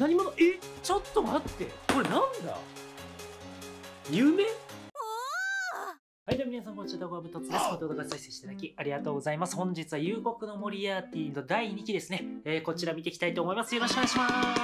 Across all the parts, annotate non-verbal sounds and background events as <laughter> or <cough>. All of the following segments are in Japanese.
何者えちょっと待ってこれなんだ夢皆さん、こんにちは。ご画部とです。ご動画再生していただきありがとうございます。本日は遊牧のモリアーティの第2期ですね。えー、こちら見ていきたいと思います。よろしくお願いします。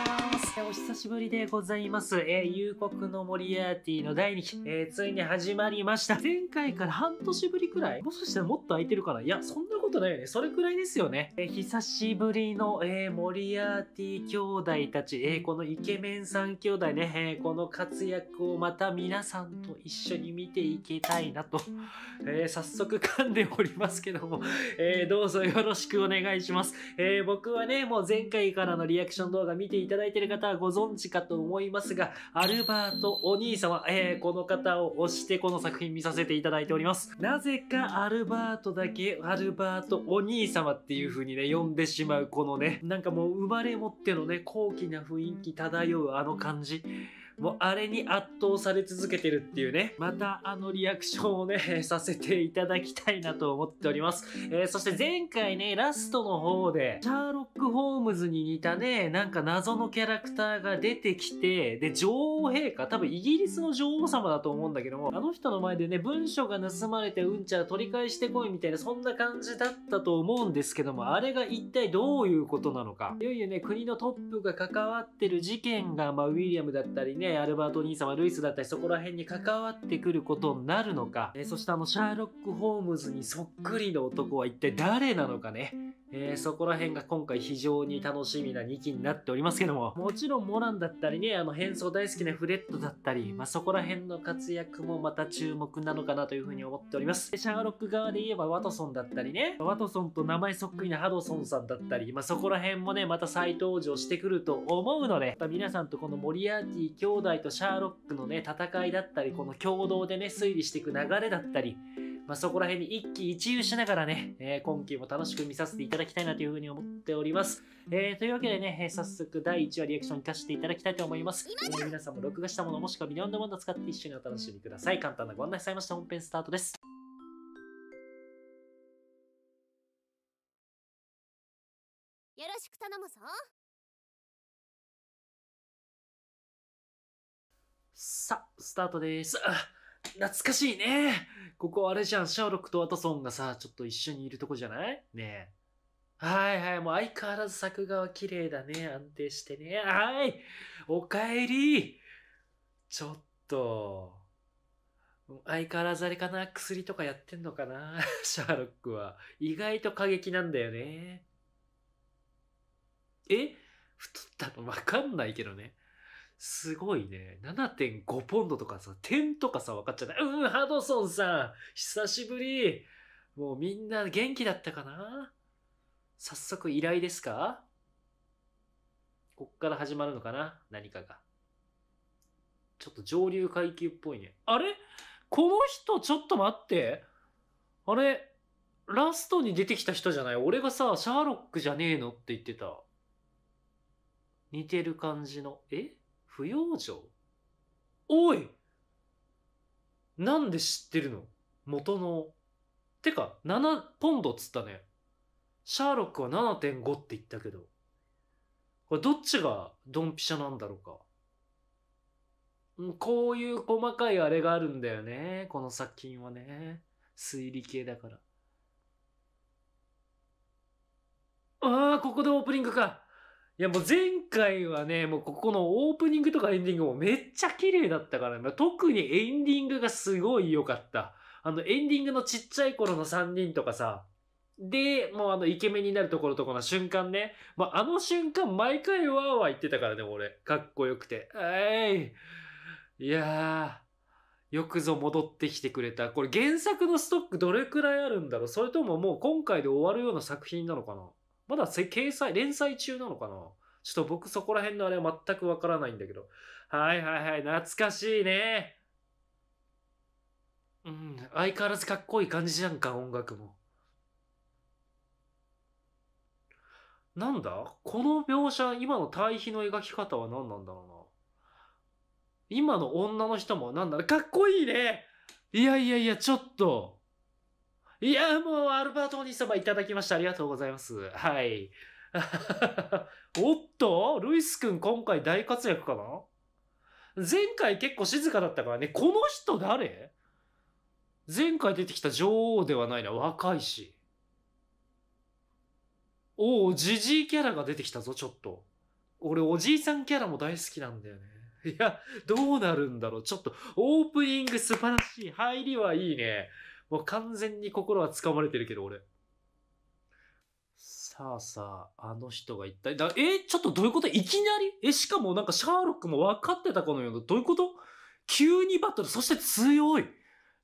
お久しぶりでございます。えー、遊牧のモリアーティの第2期、えついに始まりました。前回から半年ぶりくらいもしかしたらもっと空いてるかないや、そんなことないよね。それくらいですよね。え久しぶりの、えモリアーティ兄弟たち、えこのイケメン3兄弟ね、えこの活躍をまた皆さんと一緒に見ていきたいなとえー、早速噛んでおりますけども、えー、どうぞよろしくお願いします。えー、僕はね、もう前回からのリアクション動画見ていただいている方はご存知かと思いますが、アルバートお兄様、えー、この方を押してこの作品見させていただいております。なぜかアルバートだけ、アルバートお兄様っていう風にね、呼んでしまうこのね、なんかもう生まれ持ってのね、高貴な雰囲気漂うあの感じ。もうあれに圧倒され続けてるっていうね、またあのリアクションをね、させていただきたいなと思っております。えー、そして前回ね、ラストの方で、シャーロック・ホームズに似たね、なんか謎のキャラクターが出てきて、で、女王陛下、多分イギリスの女王様だと思うんだけども、あの人の前でね、文書が盗まれてうんちゃ取り返してこいみたいな、そんな感じだったと思うんですけども、あれが一体どういうことなのか。いよいよね、国のトップが関わってる事件が、まあ、ウィリアムだったりね、ね、アルバート兄様、ルイスだったり、そこら辺に関わってくることになるのか、えー、そしてあの、シャーロック・ホームズにそっくりの男は一体誰なのかね、えー、そこら辺が今回非常に楽しみな2期になっておりますけども、もちろんモランだったりね、あの変装大好きなフレッドだったり、まあ、そこら辺の活躍もまた注目なのかなというふうに思っております。シャーロック側で言えばワトソンだったりね、ワトソンと名前そっくりなハドソンさんだったり、まあ、そこら辺もね、また再登場してくると思うので、ま皆さんとこのモリアーティ兄弟とシャーロックのね、戦いだったり、この共同でね、推理していく流れだったり、まあ、そこら辺に一喜一憂しながらね、えー、今期も楽しく見させていただきたいなというふうに思っております。えー、というわけでね、えー、早速第1話リアクションにかしていただきたいと思います。えー、皆さんも録画したものもしくはビヨンドモンド使って一緒にお楽しみください。簡単なご案内されました。本編スタートです。よろしく頼むぞ。さ、スタートです。懐かしいね。ここあれじゃん、シャーロックとワトソンがさ、ちょっと一緒にいるとこじゃないねえ。はいはい、もう相変わらず作画は綺麗だね。安定してね。はい。おかえり。ちょっと。相変わらずあれかな薬とかやってんのかな <laughs> シャーロックは。意外と過激なんだよね。え太ったのわかんないけどね。すごいね。7.5ポンドとかさ、点とかさ、分かっちゃった。うん、ハドソンさん久しぶりもうみんな元気だったかな早速依頼ですかこっから始まるのかな何かが。ちょっと上流階級っぽいね。あれこの人ちょっと待って。あれラストに出てきた人じゃない俺がさ、シャーロックじゃねえのって言ってた。似てる感じの。え不養生おいなんで知ってるの元の。てか、7ポンドっつったね。シャーロックは7.5って言ったけど。これどっちがドンピシャなんだろうか。こういう細かいあれがあるんだよね。この作品はね。推理系だから。ああ、ここでオープニングか。いやもう前回はね、もうここのオープニングとかエンディングもめっちゃ綺麗だったからね、特にエンディングがすごい良かった。あのエンディングのちっちゃい頃の3人とかさ、で、もうあのイケメンになるところとこの瞬間ね、まあ、あの瞬間毎回わーわー言ってたからね、俺。かっこよくて。えい。いやー、よくぞ戻ってきてくれた。これ原作のストックどれくらいあるんだろうそれとももう今回で終わるような作品なのかなまだ掲載、連載中なのかなちょっと僕そこら辺のあれは全くわからないんだけど。はいはいはい、懐かしいね。うん、相変わらずかっこいい感じじゃんか、音楽も。なんだこの描写、今の対比の描き方は何なんだろうな。今の女の人も何なんだかっこいいねいやいやいや、ちょっと。いや、もうアルバートお兄様いただきました。ありがとうございます。はい。<laughs> おっとルイス君今回大活躍かな前回結構静かだったからね。この人誰前回出てきた女王ではないな。若いし。おお、ジジイキャラが出てきたぞ、ちょっと。俺、おじいさんキャラも大好きなんだよね。いや、どうなるんだろう。ちょっと、オープニング素晴らしい。入りはいいね。もう完全に心は掴まれてるけど、俺。さあさあ、あの人が一体、だえ、ちょっとどういうこといきなりえ、しかもなんかシャーロックも分かってたこのような、どういうこと急にバトル、そして強い。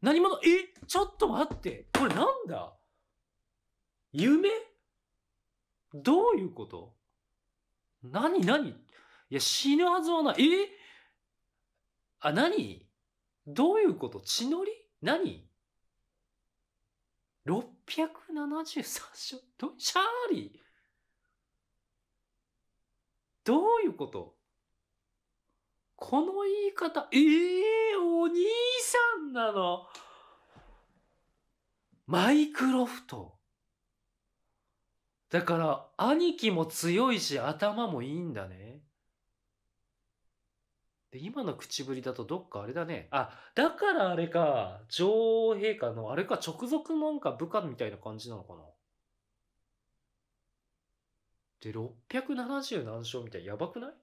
何者え、ちょっと待って。これなんだ夢どういうこと何何いや、死ぬはずはない。えあ、何どういうこと血のり何673勝シャーリーどういうことこの言い方、ええー、お兄さんなのマイクロフト。だから、兄貴も強いし、頭もいいんだね。で、今の口ぶりだとどっかあれだね。あ、だからあれか、女王陛下の、あれか、直属のなんか部下みたいな感じなのかな。で、670何勝みたいやばくない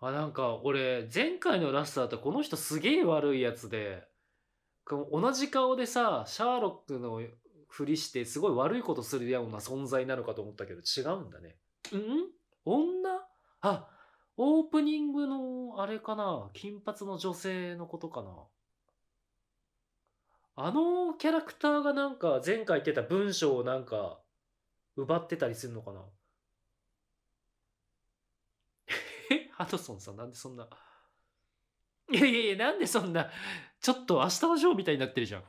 あ、なんか、俺、前回のラストだとこの人すげえ悪いやつで、同じ顔でさ、シャーロックのふりしてすごい悪いことするような存在なのかと思ったけど違うんだね。うん女あオープニングのあれかな金髪の女性のことかなあのキャラクターがなんか前回言ってた文章をなんか奪ってたりするのかなハドソンさんなんでそんな。いやいやいや、なんでそんな、ちょっと明日のショーみたいになってるじゃん。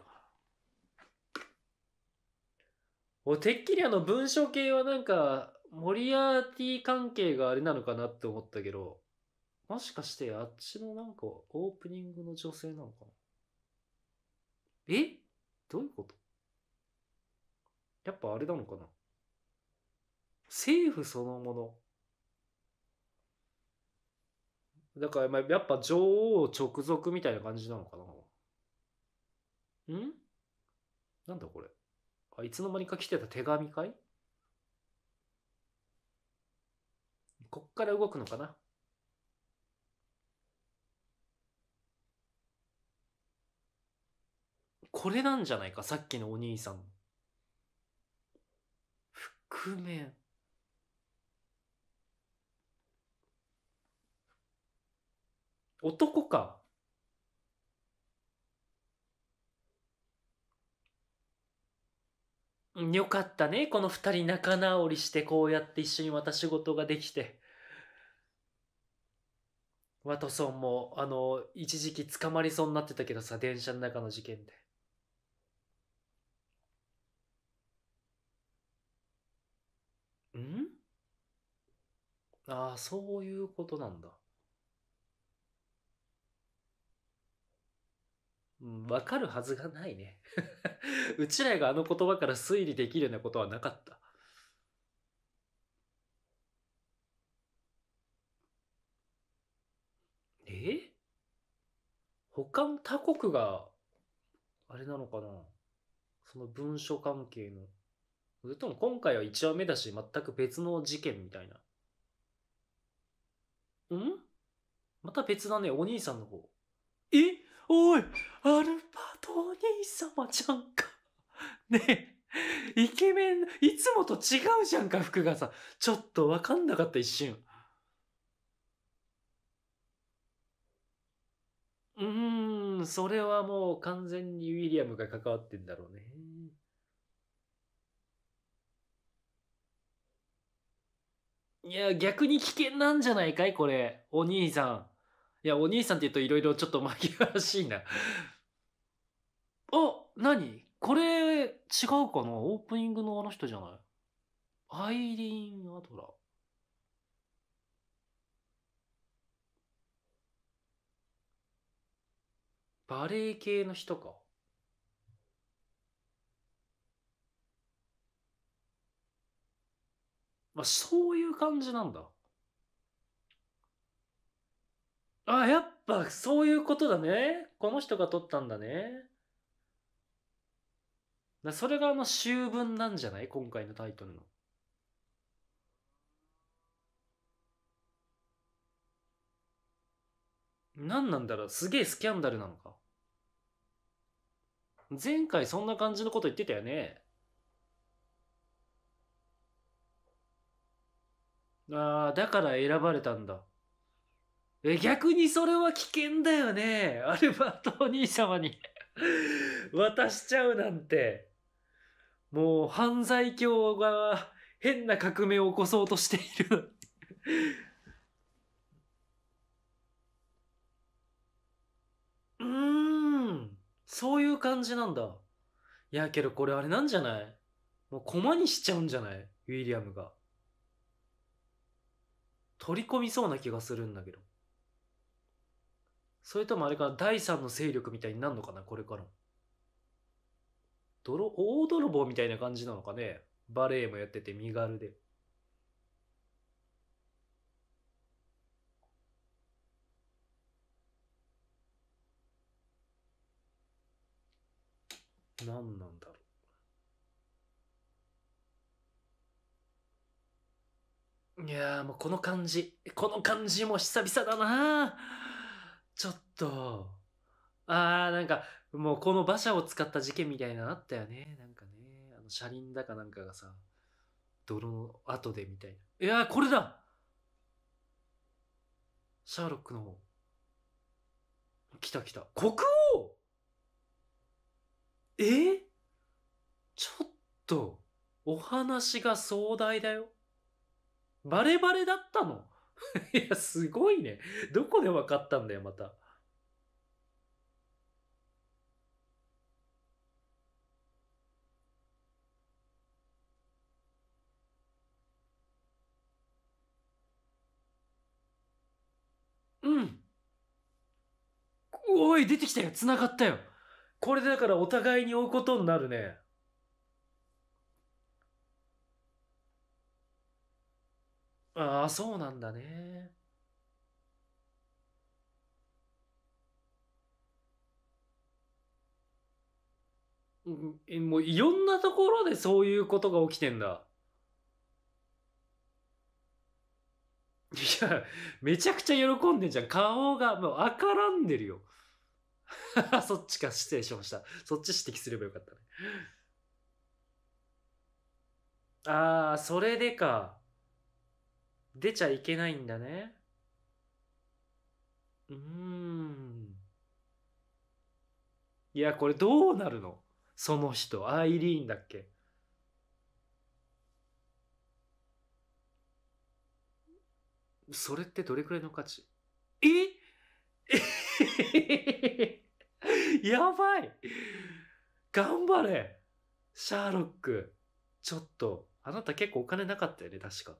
俺てっきりあの文書系はなんかモリアーティ関係があれなのかなって思ったけどもしかしてあっちのなんかオープニングの女性なのかなえどういうことやっぱあれなのかな政府そのものだからやっぱ女王直属みたいな感じなのかなんなんだこれいつの間にか来てた手紙かいこっから動くのかなこれなんじゃないかさっきのお兄さん覆面男かよかったね。この二人仲直りしてこうやって一緒にまた仕事ができて。ワトソンもあの一時期捕まりそうになってたけどさ電車の中の事件で。んああそういうことなんだ。わかるはずがないね。<laughs> うちらがあの言葉から推理できるようなことはなかった。え他の他国が、あれなのかなその文書関係の。それとも今回は1話目だし、全く別の事件みたいな。んまた別だね、お兄さんの方。えおい、アルバトお兄様じゃんか。<laughs> ねえ、イケメン、いつもと違うじゃんか、服がさ。ちょっとわかんなかった、一瞬。うーん、それはもう完全にウィリアムが関わってんだろうね。いや、逆に危険なんじゃないかいこれ。お兄さん。いや、お兄さんって言うといろいろちょっと紛らわしいな。<laughs> あ、何これ、違うかなオープニングのあの人じゃないアイリーン・アドラ。バレエ系の人か。あ、そういう感じなんだ。あ、やっぱそういうことだね。この人が取ったんだね。だそれがあの秋分なんじゃない今回のタイトルの。何なんだろうすげえスキャンダルなのか。前回そんな感じのこと言ってたよね。ああ、だから選ばれたんだ。逆にそれは危険だよね。<laughs> アルバートお兄様に <laughs> 渡しちゃうなんて。もう犯罪教が変な革命を起こそうとしている <laughs> うん。そういう感じなんだ。いや、けどこれあれなんじゃないもう駒にしちゃうんじゃないウィリアムが。取り込みそうな気がするんだけど。それともあれか、第三の勢力みたいになるのかな、これから。泥、大泥棒みたいな感じなのかね。バレエもやってて身軽で。何なんだろう。いやーもうこの感じ、この感じも久々だなちょっと、ああ、なんか、もうこの馬車を使った事件みたいなのあったよね。なんかね、あの車輪だかなんかがさ、泥の後でみたいな。いやー、これだシャーロックの方。来た来た。国王えちょっと、お話が壮大だよ。バレバレだったの <laughs> いや、すごいね。どこで分かったんだよ、また。うん。おい、出てきたよ。繋がったよ。これでだからお互いに追うことになるね。ああ、そうなんだね。うんもういろんなところでそういうことが起きてんだ。いや、めちゃくちゃ喜んでんじゃん。顔がもう赤らんでるよ。<laughs> そっちか、失礼しました。そっち指摘すればよかったね。ああ、それでか。出ちゃいけないんだね。うーん。いや、これどうなるのその人。アイリーンだっけそれってどれくらいの価値え <laughs> やばい頑張れシャーロックちょっと、あなた結構お金なかったよね、確か。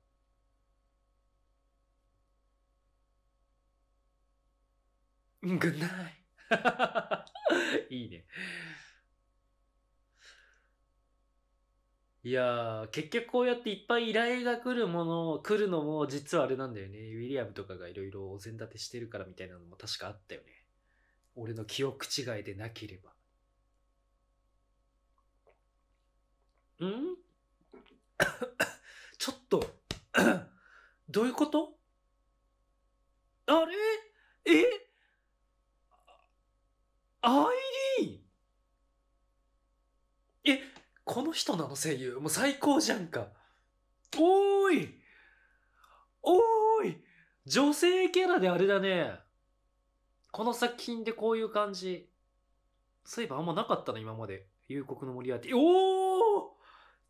グッナイいいね。いやー、結局こうやっていっぱい依頼が来るもの、来るのも実はあれなんだよね。ウィリアムとかがいろいろお膳立てしてるからみたいなのも確かあったよね。俺の記憶違いでなければ。ん <coughs> ちょっと <coughs> どういうことあれえこの人なの声優。もう最高じゃんか。おーいおーい女性キャラであれだね。この作品でこういう感じ。そういえばあんまなかったな、今まで。幽国の森アーティ。おー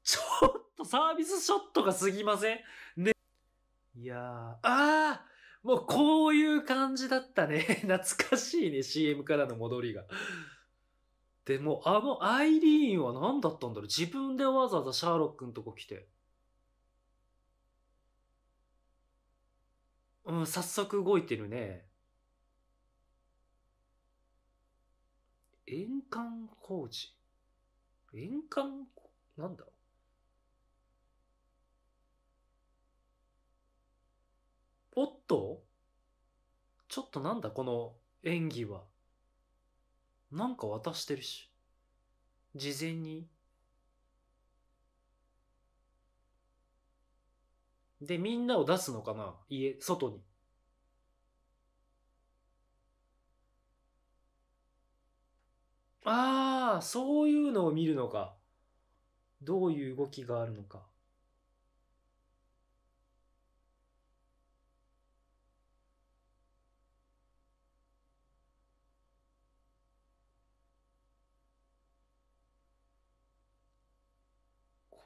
ちょっとサービスショットが過ぎませんね。いやー、ああもうこういう感じだったね。<laughs> 懐かしいね、CM からの戻りが。でも、あのアイリーンは何だったんだろう自分でわざわざシャーロックのとこ来て。うん、早速動いてるね。円環工事。円環、なんだおっとちょっとなんだこの演技は。なんか渡してるし。事前に。で、みんなを出すのかな家、外に。ああ、そういうのを見るのか。どういう動きがあるのか。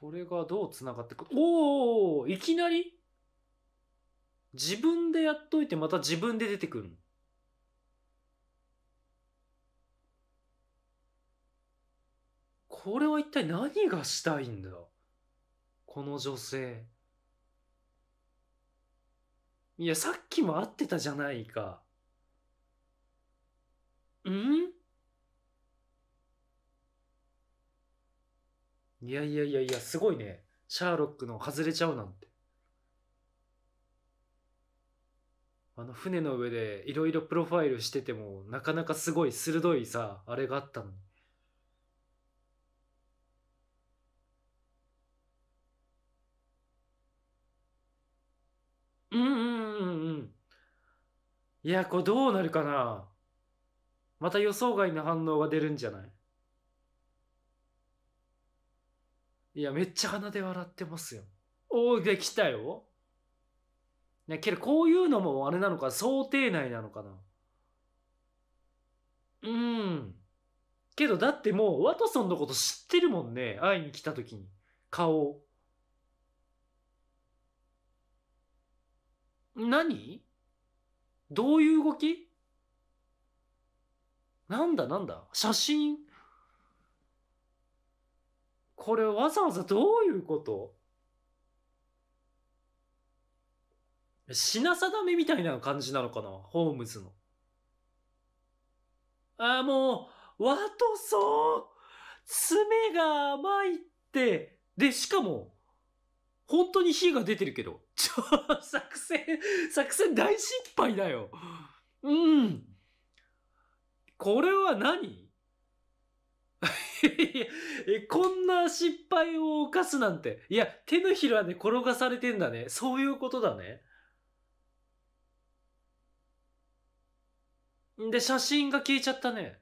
それがどうつながってくるおおいきなり自分でやっといてまた自分で出てくるのこれは一体何がしたいんだこの女性いやさっきも会ってたじゃないかうんいやいやいやいや、すごいね。シャーロックの外れちゃうなんて。あの船の上でいろいろプロファイルしてても、なかなかすごい鋭いさ、あれがあったのに。うんうんうんうん。いや、これどうなるかなまた予想外の反応が出るんじゃないいや、めっちゃ鼻で笑ってますよ。おお、できたよ。ね、けどこういうのもあれなのか、想定内なのかな。うん。けどだってもう、ワトソンのこと知ってるもんね。会いに来た時に。顔。何どういう動きなんだなんだ写真これわざわざどういうこと品定めみたいな感じなのかなホームズの。あ、もう、ワトソン爪が甘いって、で、しかも、本当に火が出てるけど、ちょ、作戦、作戦大失敗だよ。うん。これは何え、こんな失敗を犯すなんて。いや、手のひらで転がされてんだね。そういうことだね。で、写真が消えちゃったね。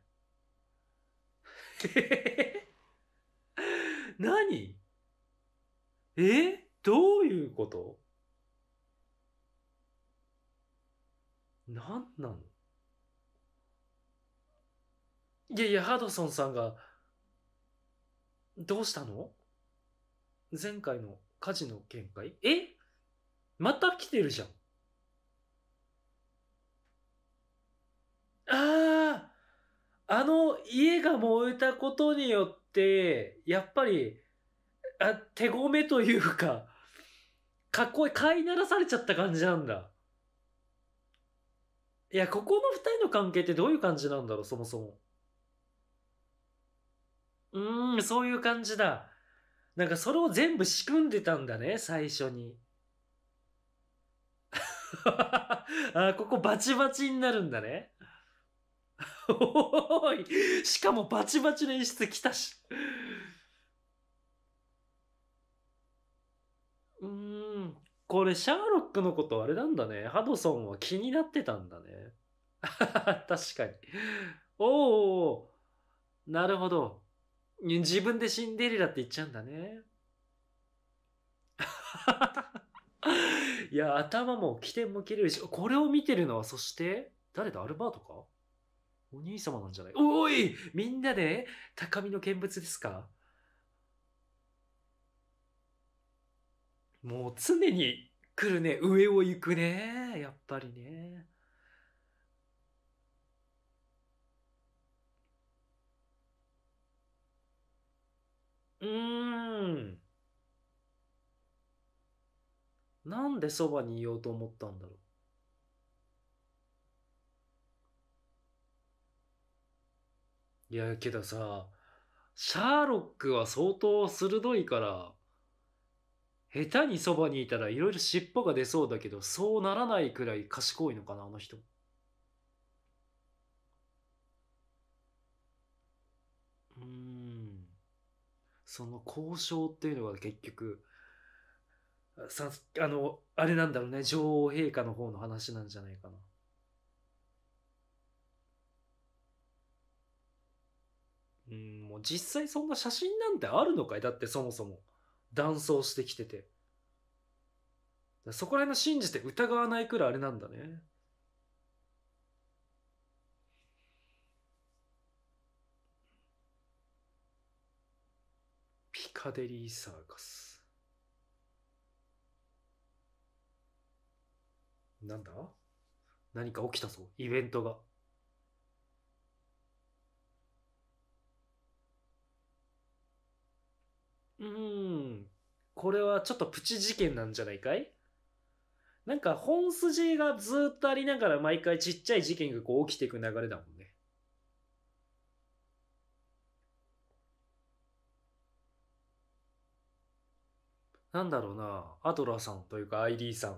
<laughs> 何えどういうこと何なのいやいや、ハドソンさんがどうしたの前回の火事の見解えまた来てるじゃん。あああの家が燃えたことによって、やっぱり、あ手ごめというか、かっこいい、飼いならされちゃった感じなんだ。いや、ここの2人の関係ってどういう感じなんだろう、そもそも。うん、そういう感じだ。なんかそれを全部仕組んでたんだね、最初に。<laughs> あここバチバチになるんだね。おいしかもバチバチの演出来たし。うーん。これシャーロックのことあれなんだね。ハドソンは気になってたんだね。<laughs> 確かに。おおなるほど。自分でシンデレラって言っちゃうんだね。<laughs> いや、頭も起点も切れるし、これを見てるのは、そして、誰だアルバートかお兄様なんじゃないおいみんなで、高みの見物ですかもう常に来るね、上を行くね、やっぱりね。うーん。なんでそばにいようと思ったんだろう。いや、けどさ、シャーロックは相当鋭いから、下手にそばにいたらいろいろ尻尾が出そうだけど、そうならないくらい賢いのかな、あの人。その交渉っていうのが結局さあのあれなんだろうね女王陛下の方の話なんじゃないかな。うんもう実際そんな写真なんてあるのかいだってそもそも断層してきててそこら辺の信じて疑わないくらいあれなんだね。カデリーサーカス。なんだ何か起きたぞ、イベントが。うーん。これはちょっとプチ事件なんじゃないかいなんか本筋がずっとありながら毎回ちっちゃい事件がこう起きていく流れだもんなんだろうな、アドラさんというかアイリーさん。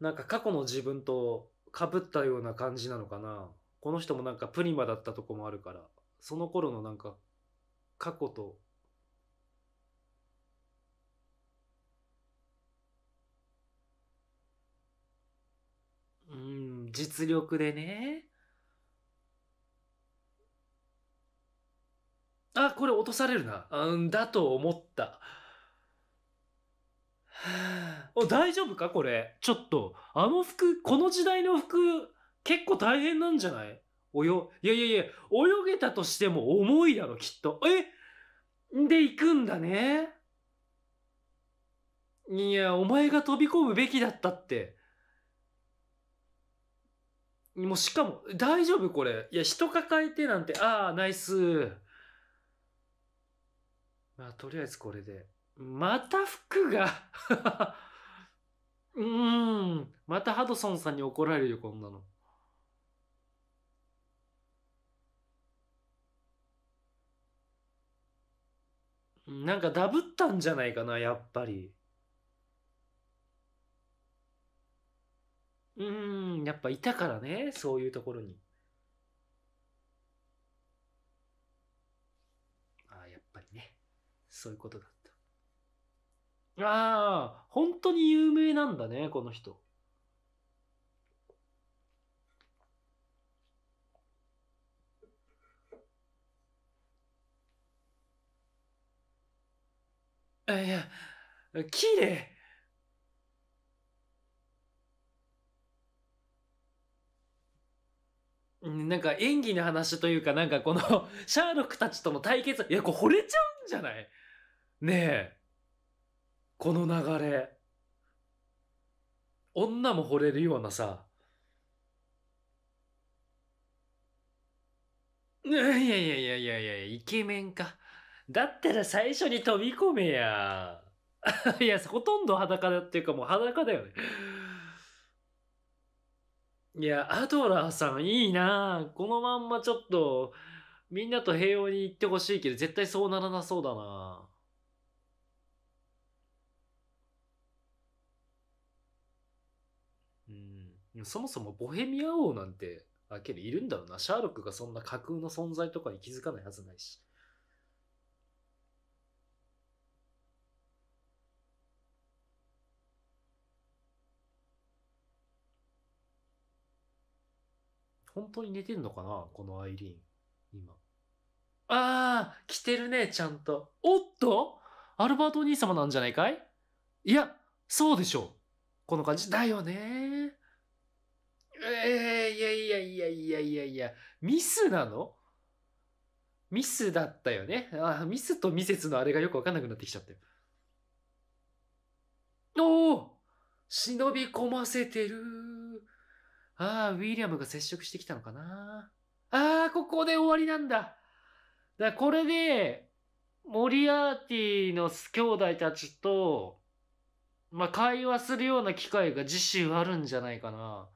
なんか過去の自分とかぶったような感じなのかな。この人もなんかプリマだったとこもあるから、その頃のなんか過去とうん実力でねあこれ落とされるなうんだと思った <laughs> お大丈夫かこれ。ちょっと、あの服、この時代の服、結構大変なんじゃないおよ、いやいやいや、泳げたとしても重いだろ、きっと。えで、行くんだね。いや、お前が飛び込むべきだったって。もうしかも、大丈夫これ。いや、人抱えてなんて、ああ、ナイス。まあ、とりあえずこれで。また服が <laughs> うーん。またハドソンさんに怒られるよ、こんなの。なんかダブったんじゃないかな、やっぱり。うーん、やっぱいたからね、そういうところに。ああ、やっぱりね、そういうことだ。ああ、本当に有名なんだね、この人。いや、綺麗なんか演技の話というか、なんかこの <laughs> シャーロックたちとの対決、いや、これ惚れちゃうんじゃないねえ。この流れ。女も惚れるようなさ。いやいやいやいやいやイケメンか。だったら最初に飛び込めや。<laughs> いや、ほとんど裸だっていうかもう裸だよね。いや、アドラーさんいいなこのまんまちょっと、みんなと平穏に行ってほしいけど、絶対そうならなそうだなそもそもボヘミア王なんて、あけどいるんだろうな。シャーロックがそんな架空の存在とかに気づかないはずないし。本当に寝てんのかなこのアイリーン。今。ああ着てるね、ちゃんと。おっとアルバートお兄様なんじゃないかいいや、そうでしょう。この感じだよねえー、いやいやいやいやいやいや、ミスなのミスだったよね。あミスとミセスのあれがよくわかんなくなってきちゃったよ。おお忍び込ませてる。ああ、ウィリアムが接触してきたのかな。ああ、ここで終わりなんだ。だこれで、モリアーティの兄弟たちと、まあ、会話するような機会が自身あるんじゃないかな。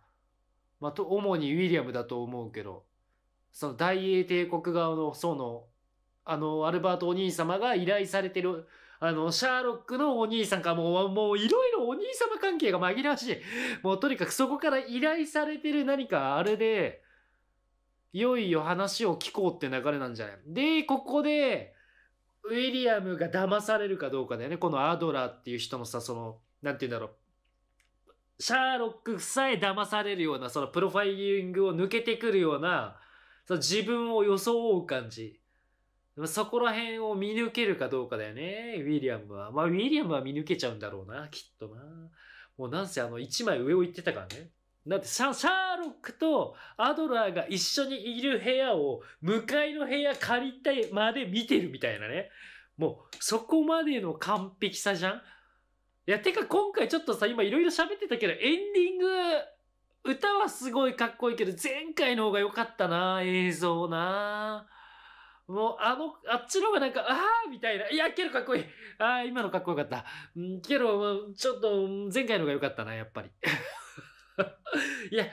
まあ、と主にウィリアムだと思うけど、その大英帝国側の層の、あの、アルバートお兄様が依頼されてる、あの、シャーロックのお兄さんかもう、もういろいろお兄様関係が紛らわしい。もうとにかくそこから依頼されてる何かあれで、いよいよ話を聞こうって流れなんじゃないで、ここで、ウィリアムが騙されるかどうかだよね。このアドラーっていう人のさ、その、何て言うんだろう。シャーロックさえ騙されるような、そのプロファイリングを抜けてくるような、その自分を装う感じ。そこら辺を見抜けるかどうかだよね、ウィリアムは。まあ、ウィリアムは見抜けちゃうんだろうな、きっとな。もうなんせあの、一枚上を行ってたからね。だってシャーロックとアドラーが一緒にいる部屋を向かいの部屋借りたいまで見てるみたいなね。もうそこまでの完璧さじゃんいや、てか今回ちょっとさ、今いろいろ喋ってたけど、エンディング、歌はすごいかっこいいけど、前回の方が良かったな、映像な。もう、あの、あっちの方がなんか、ああみたいな。いや、けどかっこいい。ああ、今のかっこよかった。うん、けど、ちょっと、前回の方が良かったな、やっぱり。<laughs> いや、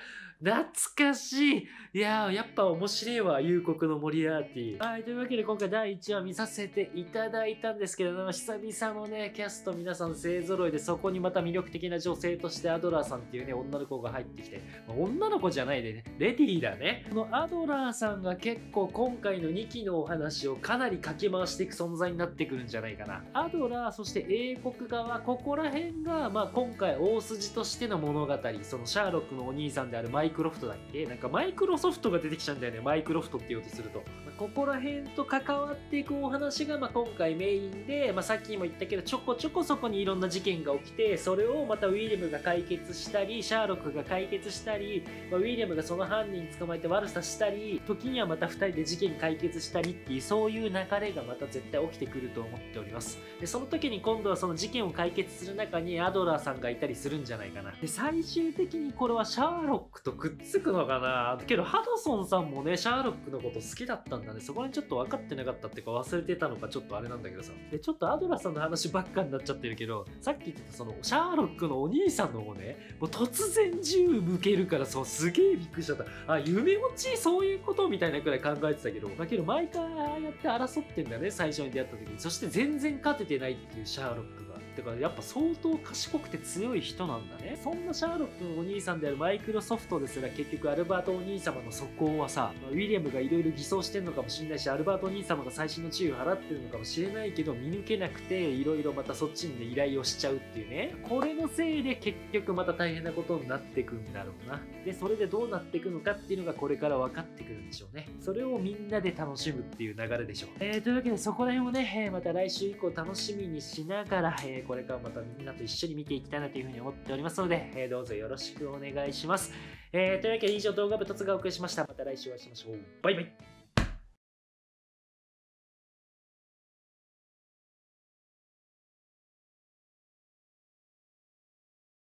懐かしいいやー、やっぱ面白いわ、夕刻のモリアーティ。はい、というわけで今回第1話見させていただいたんですけれども、久々のね、キャスト皆さん勢揃いで、そこにまた魅力的な女性としてアドラーさんっていうね、女の子が入ってきて、まあ、女の子じゃないでね、レディーだね。このアドラーさんが結構今回の2期のお話をかなりかき回していく存在になってくるんじゃないかな。アドラー、そして英国側、ここら辺が、まあ今回大筋としての物語、そのシャーロックのお兄さんであるマイイクロフトだっけなんかマイクロソフトが出てきちゃうんだよね。マイクロフトって言おうとすると。ここら辺と関わっていくお話が、まあ、今回メインで、まあ、さっきも言ったけどちょこちょこそこにいろんな事件が起きてそれをまたウィリアムが解決したりシャーロックが解決したり、まあ、ウィリアムがその犯人捕まえて悪さしたり時にはまた2人で事件解決したりっていうそういう流れがまた絶対起きてくると思っておりますでその時に今度はその事件を解決する中にアドラーさんがいたりするんじゃないかなで最終的にこれはシャーロックとくっつくのかなけどハドソンさんもねシャーロックのこと好きだったんだそこにちょっと分かってなかったっていうか忘れてたのかちょっとあれなんだけどさでちょっとアドラさんの話ばっかになっちゃってるけどさっき言ってたそのシャーロックのお兄さんの方ねもう突然銃向けるからそうすげえびっくりしちゃったあ夢持ちそういうことみたいなくらい考えてたけどだけど毎回ああやって争ってんだね最初に出会った時にそして全然勝ててないっていうシャーロックがだからやっぱ相当賢くて強い人なんだねそんなシャーロックのお兄さんであるマイクロソフトですら結局アルバートお兄様の素行はさウィリアムがいろいろ偽装してんのかかもしれないしアルバート兄様が最新の注意を払ってるのかもしれないけど見抜けなくていろいろまたそっちに依頼をしちゃうっていうねこれのせいで結局また大変なことになってくんだろうなでそれでどうなってくのかっていうのがこれから分かってくるんでしょうねそれをみんなで楽しむっていう流れでしょう、えー、というわけでそこら辺をね、また来週以降楽しみにしながら、えこれからまたみんなと一緒に見ていきたいなというふうに思っておりますので、えどうぞよろしくお願いします、えー、というわけで以上動画部突がお送りしましたまた来週お会いしましょうバイバイ